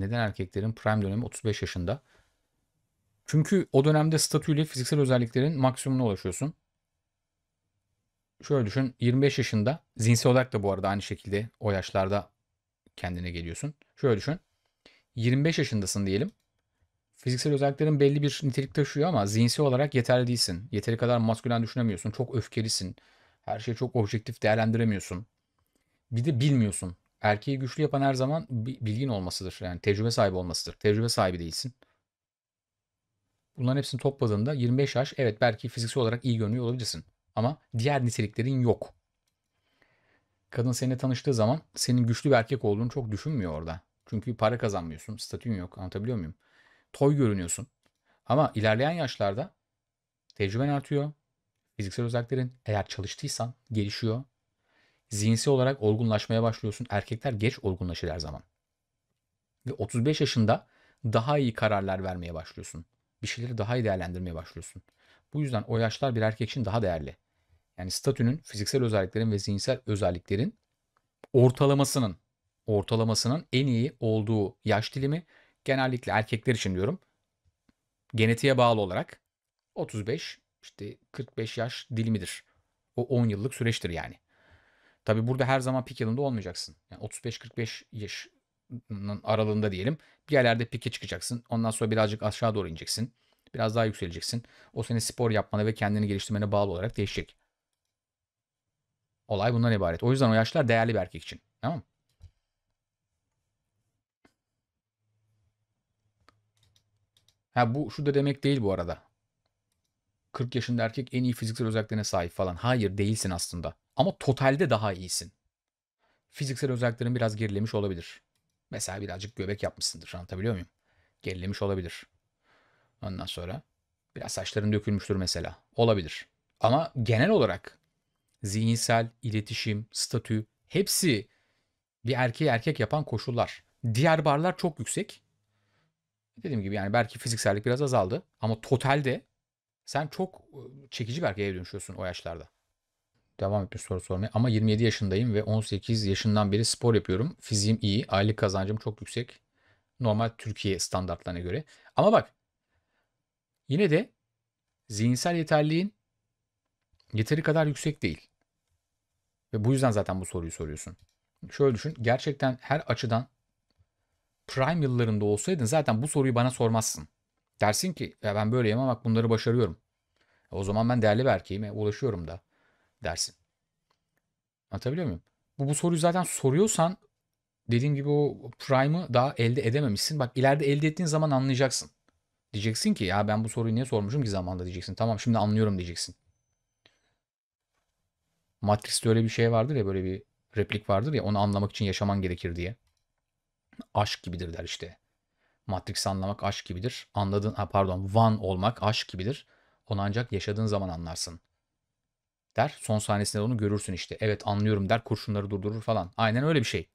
neden erkeklerin prime dönemi 35 yaşında? Çünkü o dönemde statüyle fiziksel özelliklerin maksimumuna ulaşıyorsun. Şöyle düşün 25 yaşında zihinsel olarak da bu arada aynı şekilde o yaşlarda kendine geliyorsun. Şöyle düşün 25 yaşındasın diyelim. Fiziksel özelliklerin belli bir nitelik taşıyor ama zihinsel olarak yeterli değilsin. Yeteri kadar maskülen düşünemiyorsun. Çok öfkelisin. Her şeyi çok objektif değerlendiremiyorsun. Bir de bilmiyorsun erkeği güçlü yapan her zaman bilgin olmasıdır. Yani tecrübe sahibi olmasıdır. Tecrübe sahibi değilsin. Bunların hepsini topladığında 25 yaş evet belki fiziksel olarak iyi görünüyor olabilirsin. Ama diğer niteliklerin yok. Kadın seninle tanıştığı zaman senin güçlü bir erkek olduğunu çok düşünmüyor orada. Çünkü para kazanmıyorsun, statün yok anlatabiliyor muyum? Toy görünüyorsun. Ama ilerleyen yaşlarda tecrüben artıyor. Fiziksel özelliklerin eğer çalıştıysan gelişiyor zihinsel olarak olgunlaşmaya başlıyorsun. Erkekler geç olgunlaşır her zaman. Ve 35 yaşında daha iyi kararlar vermeye başlıyorsun. Bir şeyleri daha iyi değerlendirmeye başlıyorsun. Bu yüzden o yaşlar bir erkek için daha değerli. Yani statünün, fiziksel özelliklerin ve zihinsel özelliklerin ortalamasının ortalamasının en iyi olduğu yaş dilimi genellikle erkekler için diyorum. Genetiğe bağlı olarak 35 işte 45 yaş dilimidir. O 10 yıllık süreçtir yani. Tabi burada her zaman pik yılında olmayacaksın. Yani 35-45 yaşının aralığında diyelim. Bir yerlerde pike çıkacaksın. Ondan sonra birazcık aşağı doğru ineceksin. Biraz daha yükseleceksin. O seni spor yapmana ve kendini geliştirmene bağlı olarak değişecek. Olay bundan ibaret. O yüzden o yaşlar değerli bir erkek için. Tamam mı? Ha bu şu da demek değil bu arada. 40 yaşında erkek en iyi fiziksel özelliklerine sahip falan. Hayır değilsin aslında. Ama totalde daha iyisin. Fiziksel özelliklerin biraz gerilemiş olabilir. Mesela birazcık göbek yapmışsındır. Anlatabiliyor muyum? Gerilemiş olabilir. Ondan sonra biraz saçların dökülmüştür mesela. Olabilir. Ama genel olarak zihinsel, iletişim, statü hepsi bir erkeği erkek yapan koşullar. Diğer barlar çok yüksek. Dediğim gibi yani belki fiziksellik biraz azaldı ama totalde sen çok ıı, çekici bir erkeğe dönüşüyorsun o yaşlarda devam etmiş soru sormaya. Ama 27 yaşındayım ve 18 yaşından beri spor yapıyorum. Fiziğim iyi, aylık kazancım çok yüksek. Normal Türkiye standartlarına göre. Ama bak yine de zihinsel yeterliğin yeteri kadar yüksek değil. Ve bu yüzden zaten bu soruyu soruyorsun. Şöyle düşün. Gerçekten her açıdan prime yıllarında olsaydın zaten bu soruyu bana sormazsın. Dersin ki ya ben böyleyim ama bak bunları başarıyorum. E, o zaman ben değerli bir erkeğime ulaşıyorum da dersin. Anlatabiliyor muyum? Bu, bu soruyu zaten soruyorsan dediğim gibi o prime'ı daha elde edememişsin. Bak ileride elde ettiğin zaman anlayacaksın. Diyeceksin ki ya ben bu soruyu niye sormuşum ki zamanda diyeceksin. Tamam şimdi anlıyorum diyeceksin. Matrix'te öyle bir şey vardır ya böyle bir replik vardır ya onu anlamak için yaşaman gerekir diye. Aşk gibidir der işte. Matrix'i anlamak aşk gibidir. Anladın ha pardon one olmak aşk gibidir. Onu ancak yaşadığın zaman anlarsın der. Son sahnesinde onu görürsün işte. Evet anlıyorum der kurşunları durdurur falan. Aynen öyle bir şey.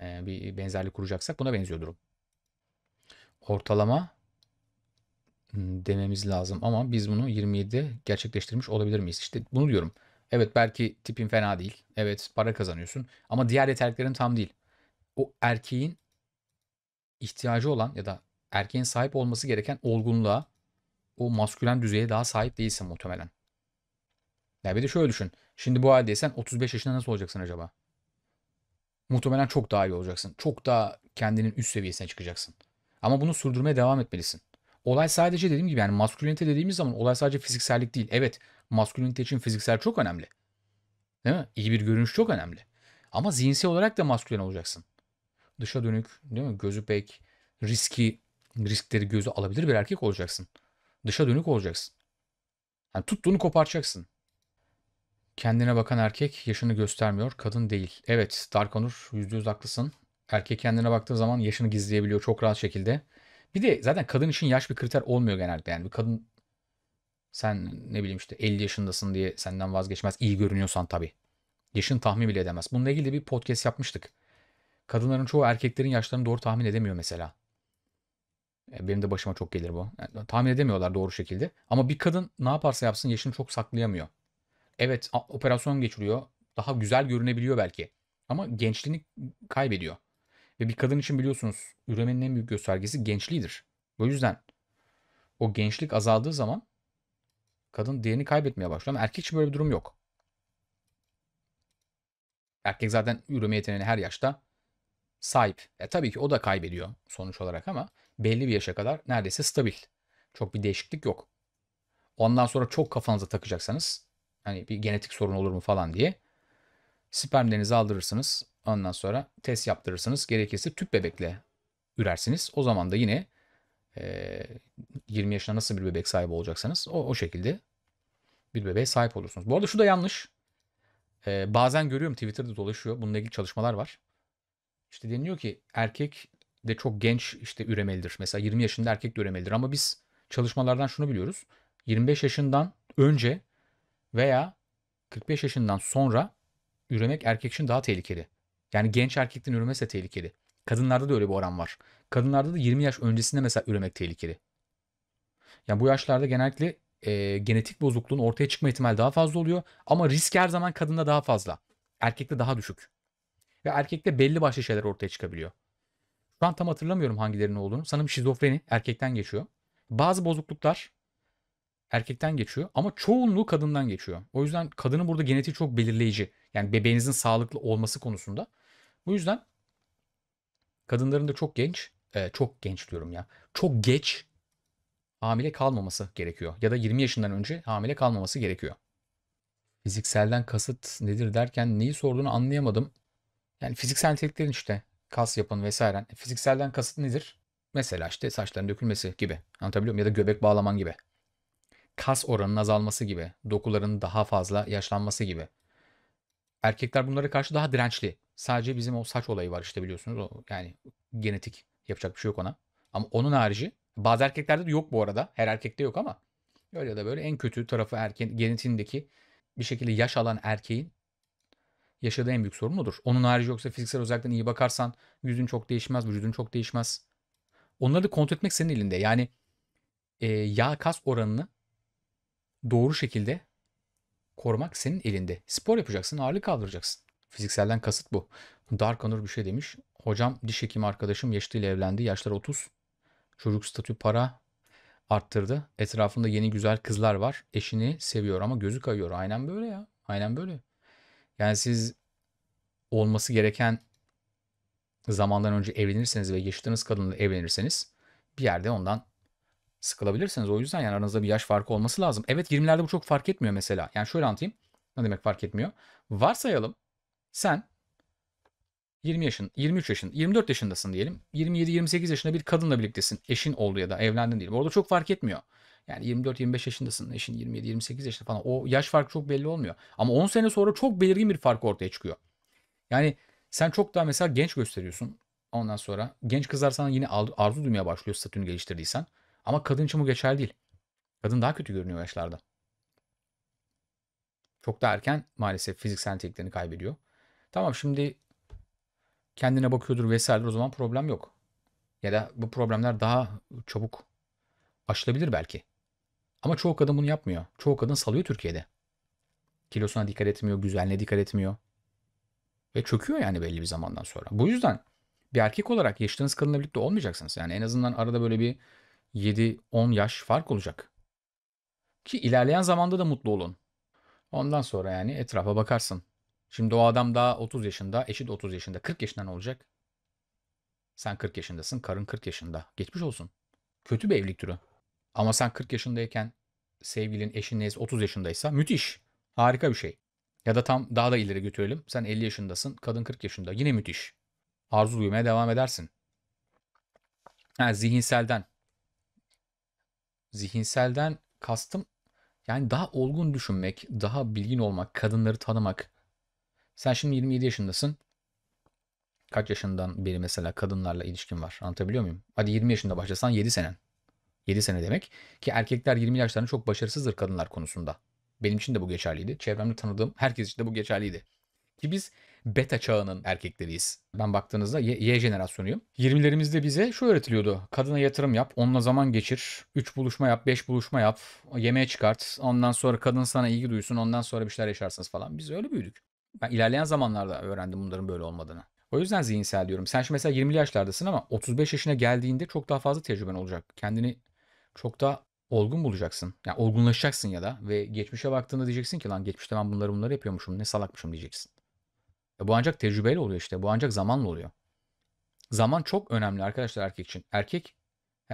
Ee, bir benzerlik kuracaksak buna benziyor durum. Ortalama hmm, dememiz lazım ama biz bunu 27 gerçekleştirmiş olabilir miyiz? İşte bunu diyorum. Evet belki tipin fena değil. Evet para kazanıyorsun ama diğer yeterliklerin tam değil. O erkeğin ihtiyacı olan ya da erkeğin sahip olması gereken olgunluğa o maskülen düzeye daha sahip değilsin muhtemelen. Ya bir de şöyle düşün. Şimdi bu haldeysen 35 yaşında nasıl olacaksın acaba? Muhtemelen çok daha iyi olacaksın. Çok daha kendinin üst seviyesine çıkacaksın. Ama bunu sürdürmeye devam etmelisin. Olay sadece dediğim gibi yani maskülinite dediğimiz zaman olay sadece fiziksellik değil. Evet maskülinite için fiziksel çok önemli. Değil mi? İyi bir görünüş çok önemli. Ama zihinsel olarak da maskülen olacaksın. Dışa dönük değil mi? Gözü pek riski, riskleri gözü alabilir bir erkek olacaksın. Dışa dönük olacaksın. Yani tuttuğunu koparacaksın. Kendine bakan erkek yaşını göstermiyor, kadın değil. Evet, Dark Onur %100 haklısın. Erkek kendine baktığı zaman yaşını gizleyebiliyor çok rahat şekilde. Bir de zaten kadın için yaş bir kriter olmuyor genelde. Yani bir kadın sen ne bileyim işte 50 yaşındasın diye senden vazgeçmez. İyi görünüyorsan tabii. Yaşın tahmin bile edemez. Bununla ilgili de bir podcast yapmıştık. Kadınların çoğu erkeklerin yaşlarını doğru tahmin edemiyor mesela. E, benim de başıma çok gelir bu. Yani tahmin edemiyorlar doğru şekilde. Ama bir kadın ne yaparsa yapsın yaşını çok saklayamıyor. Evet operasyon geçiriyor. Daha güzel görünebiliyor belki. Ama gençliğini kaybediyor. Ve bir kadın için biliyorsunuz üremenin en büyük göstergesi gençliğidir. O yüzden o gençlik azaldığı zaman kadın değerini kaybetmeye başlıyor. Ama erkek için böyle bir durum yok. Erkek zaten üreme yeteneğini her yaşta sahip. E tabii ki o da kaybediyor sonuç olarak ama belli bir yaşa kadar neredeyse stabil. Çok bir değişiklik yok. Ondan sonra çok kafanıza takacaksanız Hani bir genetik sorun olur mu falan diye. Spermlerinizi aldırırsınız. Ondan sonra test yaptırırsınız. Gerekirse tüp bebekle ürersiniz. O zaman da yine e, 20 yaşında nasıl bir bebek sahibi olacaksanız o, o şekilde bir bebeğe sahip olursunuz. Bu arada şu da yanlış. E, bazen görüyorum Twitter'da dolaşıyor. Bununla ilgili çalışmalar var. İşte deniliyor ki erkek de çok genç işte üremelidir. Mesela 20 yaşında erkek de üremelidir ama biz çalışmalardan şunu biliyoruz. 25 yaşından önce veya 45 yaşından sonra üremek erkek için daha tehlikeli. Yani genç erkekten üremesi de tehlikeli. Kadınlarda da öyle bir oran var. Kadınlarda da 20 yaş öncesinde mesela üremek tehlikeli. Yani bu yaşlarda genellikle e, genetik bozukluğun ortaya çıkma ihtimali daha fazla oluyor. Ama risk her zaman kadında daha fazla. Erkekte daha düşük. Ve erkekte belli başlı şeyler ortaya çıkabiliyor. Şu an tam hatırlamıyorum hangilerinin olduğunu. Sanırım şizofreni erkekten geçiyor. Bazı bozukluklar erkekten geçiyor ama çoğunluğu kadından geçiyor. O yüzden kadının burada genetiği çok belirleyici. Yani bebeğinizin sağlıklı olması konusunda. Bu yüzden kadınların da çok genç, e, çok genç diyorum ya. Çok geç hamile kalmaması gerekiyor. Ya da 20 yaşından önce hamile kalmaması gerekiyor. Fizikselden kasıt nedir derken neyi sorduğunu anlayamadım. Yani fiziksel niteliklerin işte kas yapın vesaire. Fizikselden kasıt nedir? Mesela işte saçların dökülmesi gibi. Anlatabiliyor muyum? Ya da göbek bağlaman gibi kas oranının azalması gibi, dokuların daha fazla yaşlanması gibi. Erkekler bunlara karşı daha dirençli. Sadece bizim o saç olayı var işte biliyorsunuz. O, yani genetik yapacak bir şey yok ona. Ama onun harici bazı erkeklerde de yok bu arada. Her erkekte yok ama öyle ya da böyle en kötü tarafı erkeğin genetiğindeki bir şekilde yaş alan erkeğin yaşadığı en büyük sorun odur. Onun harici yoksa fiziksel özellikle iyi bakarsan yüzün çok değişmez, vücudun çok değişmez. Onları da kontrol etmek senin elinde. Yani e, yağ kas oranını doğru şekilde korumak senin elinde. Spor yapacaksın, ağırlık kaldıracaksın. Fizikselden kasıt bu. Dark Anur bir şey demiş. Hocam diş hekimi arkadaşım yaşlıyla evlendi. Yaşları 30. Çocuk statü para arttırdı. Etrafında yeni güzel kızlar var. Eşini seviyor ama gözü kayıyor. Aynen böyle ya. Aynen böyle. Yani siz olması gereken zamandan önce evlenirseniz ve yaşıtınız kadınla evlenirseniz bir yerde ondan sıkılabilirsiniz. O yüzden yani aranızda bir yaş farkı olması lazım. Evet 20'lerde bu çok fark etmiyor mesela. Yani şöyle anlatayım. Ne demek fark etmiyor? Varsayalım sen 20 yaşın, 23 yaşın, 24 yaşındasın diyelim. 27-28 yaşında bir kadınla birliktesin. Eşin oldu ya da evlendin diyelim. Orada çok fark etmiyor. Yani 24-25 yaşındasın. Eşin 27-28 yaşında falan. O yaş farkı çok belli olmuyor. Ama 10 sene sonra çok belirgin bir fark ortaya çıkıyor. Yani sen çok daha mesela genç gösteriyorsun. Ondan sonra genç kızlar sana yine arzu duymaya başlıyor statünü geliştirdiysen. Ama kadın için bu geçerli değil. Kadın daha kötü görünüyor yaşlarda. Çok da erken maalesef fiziksel niteliklerini kaybediyor. Tamam şimdi kendine bakıyordur vesaire o zaman problem yok. Ya da bu problemler daha çabuk aşılabilir belki. Ama çoğu kadın bunu yapmıyor. Çoğu kadın salıyor Türkiye'de. Kilosuna dikkat etmiyor, güzelliğine dikkat etmiyor. Ve çöküyor yani belli bir zamandan sonra. Bu yüzden bir erkek olarak yaşadığınız kadınla birlikte olmayacaksınız. Yani en azından arada böyle bir 7-10 yaş fark olacak. Ki ilerleyen zamanda da mutlu olun. Ondan sonra yani etrafa bakarsın. Şimdi o adam daha 30 yaşında, eşi de 30 yaşında, 40 yaşından olacak. Sen 40 yaşındasın, karın 40 yaşında. Geçmiş olsun. Kötü bir evlilik türü. Ama sen 40 yaşındayken sevgilin, eşin neyse 30 yaşındaysa müthiş. Harika bir şey. Ya da tam daha da ileri götürelim. Sen 50 yaşındasın, kadın 40 yaşında. Yine müthiş. Arzu duymaya devam edersin. Ha, zihinselden, zihinselden kastım yani daha olgun düşünmek, daha bilgin olmak, kadınları tanımak. Sen şimdi 27 yaşındasın. Kaç yaşından beri mesela kadınlarla ilişkin var? Anlatabiliyor muyum? Hadi 20 yaşında başlasan 7 senen. 7 sene demek ki erkekler 20 yaşlarında çok başarısızdır kadınlar konusunda. Benim için de bu geçerliydi. Çevremde tanıdığım herkes için de bu geçerliydi. Ki biz beta çağının erkekleriyiz. Ben baktığınızda Y, y jenerasyonuyum. 20'lerimizde bize şu öğretiliyordu. Kadına yatırım yap, onunla zaman geçir, 3 buluşma yap, 5 buluşma yap, yemeğe çıkart, ondan sonra kadın sana ilgi duysun, ondan sonra bir şeyler yaşarsınız falan. Biz öyle büyüdük. Ben ilerleyen zamanlarda öğrendim bunların böyle olmadığını. O yüzden zihinsel diyorum. Sen şimdi mesela 20'li yaşlardasın ama 35 yaşına geldiğinde çok daha fazla tecrüben olacak. Kendini çok daha olgun bulacaksın. Yani olgunlaşacaksın ya da ve geçmişe baktığında diyeceksin ki lan geçmişte ben bunları bunları yapıyormuşum ne salakmışım diyeceksin. E bu ancak tecrübeyle oluyor işte. Bu ancak zamanla oluyor. Zaman çok önemli arkadaşlar erkek için. Erkek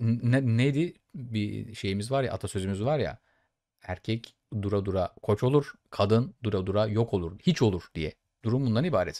ne, neydi bir şeyimiz var ya atasözümüz var ya. Erkek dura dura koç olur. Kadın dura dura yok olur. Hiç olur diye. Durum bundan ibaret.